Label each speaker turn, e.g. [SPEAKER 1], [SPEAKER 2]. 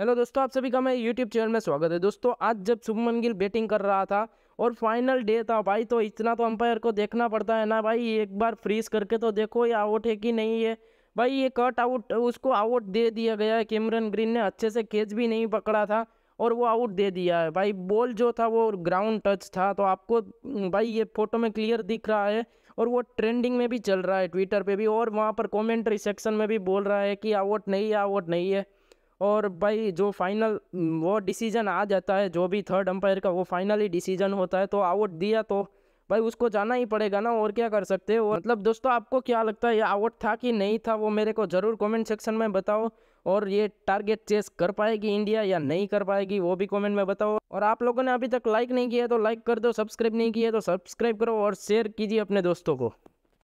[SPEAKER 1] hello दोस्तों आप सभी का मैं यूट्यूब चैनल में स्वागत है दोस्तों आज जब शुभमन गिल बैटिंग कर रहा था और फाइनल डे था भाई तो इतना तो अंपायर को देखना पड़ता है ना भाई एक बार फ्रीज करके तो देखो ये आउट है कि नहीं है भाई ये कट आउट उसको आउट दे दिया गया है कैमरन ग्रीन ने अच्छे से कैच भी नहीं पकड़ा था और वो आउट दे दिया है भाई बॉल जो था वो ग्राउंड टच था तो आपको भाई ये फोटो में क्लियर दिख रहा है और वो ट्रेंडिंग में भी चल रहा है ट्विटर पर भी और वहाँ पर कॉमेंट्री सेक्शन में भी बोल रहा है कि आउट नहीं है आउट नहीं है और भाई जो फाइनल वो डिसीजन आ जाता है जो भी थर्ड अंपायर का वो फाइनली डिसीजन होता है तो आउट दिया तो भाई उसको जाना ही पड़ेगा ना और क्या कर सकते हो मतलब दोस्तों आपको क्या लगता है ये आउट था कि नहीं था वो मेरे को ज़रूर कमेंट सेक्शन में बताओ और ये टारगेट चेस कर पाएगी इंडिया या नहीं कर पाएगी वो भी कमेंट में बताओ और आप लोगों ने अभी तक लाइक नहीं किया तो लाइक कर दो सब्सक्राइब नहीं किया तो सब्सक्राइब करो और शेयर कीजिए अपने दोस्तों को